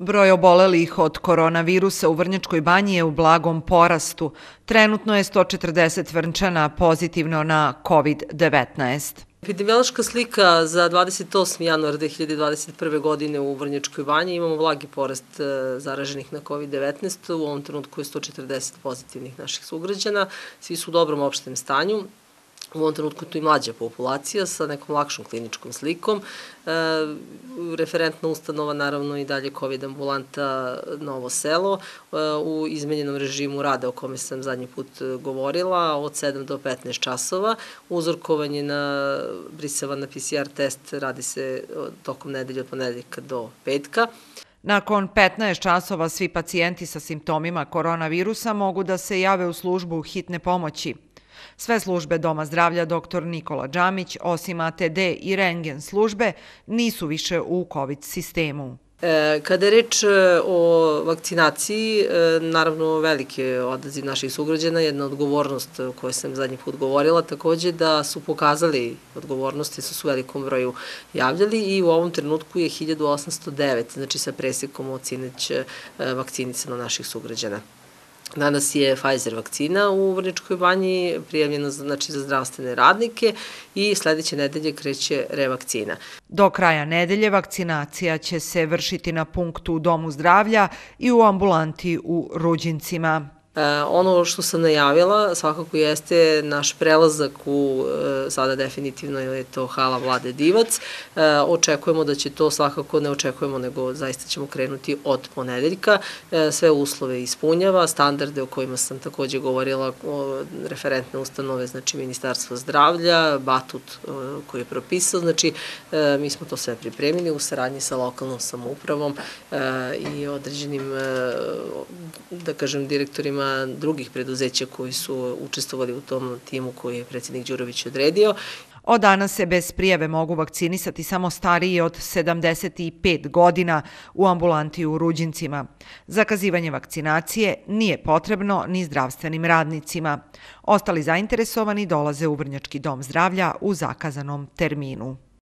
Broj obolelih od koronavirusa u Vrnjačkoj banji je u blagom porastu. Trenutno je 140 vrnčana pozitivno na COVID-19. Epidemiološka slika za 28. januar 2021. godine u Vrnjačkoj banji imamo blagi porast e, zaraženih na COVID-19. U ovom trenutku je 140 pozitivnih naših sugrađana. Svi su u dobrom opštem stanju. U ovom trenutku je tu i mlađa populacija sa nekom lakšom kliničkom slikom. E, referentna ustanova naravno i dalje COVID ambulanta Novo selo e, u izmenjenom režimu rada o kome sam zadnji put e, govorila od 7 do 15 časova. Uzorkovanje na brisava na PCR test radi se e, tokom nedelje od ponedeljka do petka. Nakon 15 časova svi pacijenti sa simptomima koronavirusa mogu da se jave u službu hitne pomoći. Sve službe Doma zdravlja dr. Nikola Đamić, osim ATD i rengen službe, nisu više u COVID sistemu. E, kada je reč e, o vakcinaciji, e, naravno veliki je odaziv naših sugrađana, jedna odgovornost o kojoj sam zadnji put govorila, takođe da su pokazali odgovornosti, su su velikom broju javljali i u ovom trenutku je 1809, znači sa presekom ocineć vakcinisano naših sugrađana. Danas je Pfizer vakcina u Vrničkoj banji prijavljena znači, za zdravstvene radnike i sledeće nedelje kreće revakcina. Do kraja nedelje vakcinacija će se vršiti na punktu u Domu zdravlja i u ambulanti u Ruđincima. E, ono što sam najavila svakako jeste naš prelazak u e, sada definitivno je to hala Vlade Divac. E, očekujemo da će to svakako, ne očekujemo, nego zaista ćemo krenuti od ponedeljka. Sve uslove ispunjava, standarde o kojima sam takođe govorila, referentne ustanove, znači Ministarstvo zdravlja, Batut koji je propisao, znači mi smo to sve pripremili u saradnji sa lokalnom samoupravom i određenim, da kažem, direktorima drugih preduzeća koji su učestvovali u tom timu koji je predsednik Đurović odredio. Od danas se bez prijave mogu vakcinisati samo stariji od 75 godina u ambulanti u Ruđincima. Zakazivanje vakcinacije nije potrebno ni zdravstvenim radnicima. Ostali zainteresovani dolaze u Vrnjački dom zdravlja u zakazanom terminu.